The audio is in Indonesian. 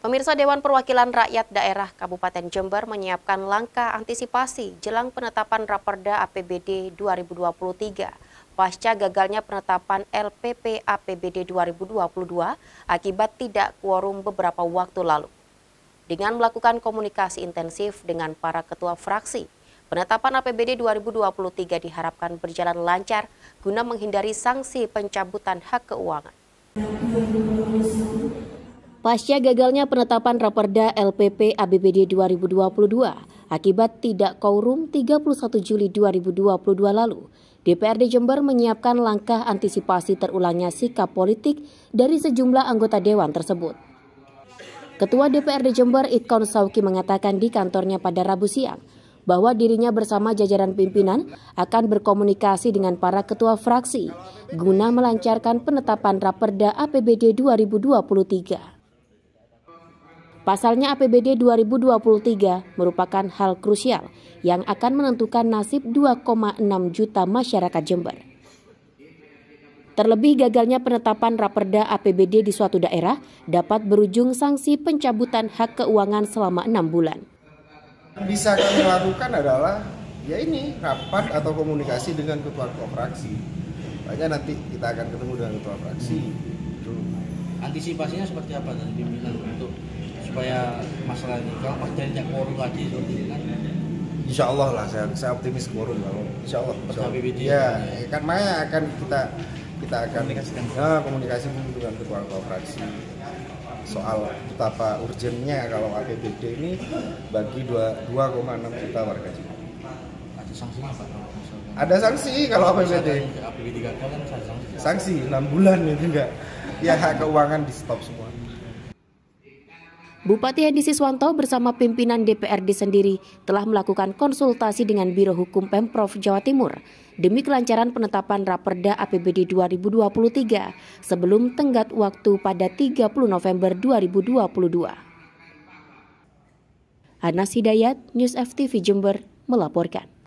Pemirsa Dewan Perwakilan Rakyat Daerah Kabupaten Jember menyiapkan langkah antisipasi jelang penetapan Raperda APBD 2023 pasca gagalnya penetapan LPP APBD 2022 akibat tidak kuorum beberapa waktu lalu. Dengan melakukan komunikasi intensif dengan para ketua fraksi, penetapan APBD 2023 diharapkan berjalan lancar guna menghindari sanksi pencabutan hak keuangan. Pasca gagalnya penetapan Raperda LPP ABBD 2022 akibat tidak kaurum 31 Juli 2022 lalu, DPRD Jember menyiapkan langkah antisipasi terulangnya sikap politik dari sejumlah anggota dewan tersebut. Ketua DPRD Jember Itkon Sauki mengatakan di kantornya pada Rabu siang bahwa dirinya bersama jajaran pimpinan akan berkomunikasi dengan para ketua fraksi guna melancarkan penetapan Raperda APBD 2023. Pasalnya APBD 2023 merupakan hal krusial yang akan menentukan nasib 2,6 juta masyarakat Jember. Terlebih gagalnya penetapan raperda APBD di suatu daerah dapat berujung sanksi pencabutan hak keuangan selama enam bulan. Yang Bisa kami lakukan adalah ya ini rapat atau komunikasi dengan ketua fraksi. Banyak nanti kita akan ketemu dengan ketua fraksi. Antisipasinya seperti apa dan pimpinan untuk supaya masalah ini kalau pas jadi quorum lagi itu, kan Insya Allah lah saya, saya optimis quorum kalau Insya Allah Insya Allah. Ya, ya kan Maya akan kita kita akan ya, komunikasi dengan ketua kooperasi soal betapa urgennya kalau APBD ini bagi 2,6 juta warga juga. Ada sanksi apa? Ada sanksi kalau APBD. APBD gagal kan sanksi. Sanksi 6 bulan itu enggak. Ya hak keuangan di stop semua. Bupati Hendi Siswanto bersama pimpinan DPRD sendiri telah melakukan konsultasi dengan Biro Hukum Pemprov Jawa Timur demi kelancaran penetapan Raperda APBD 2023 sebelum tenggat waktu pada 30 November 2022. Anas Hidayat, News FTV Jember melaporkan.